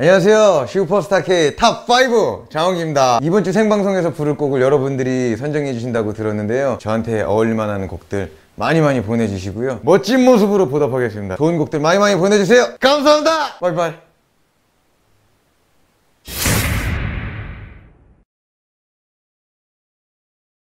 안녕하세요 슈퍼스타 K 탑5 장욱입니다 이번 주 생방송에서 부를 곡을 여러분들이 선정해 주신다고 들었는데요 저한테 어울릴만한 곡들 많이 많이 보내주시고요 멋진 모습으로 보답하겠습니다 좋은 곡들 많이 많이 보내주세요 감사합니다 빠이빠이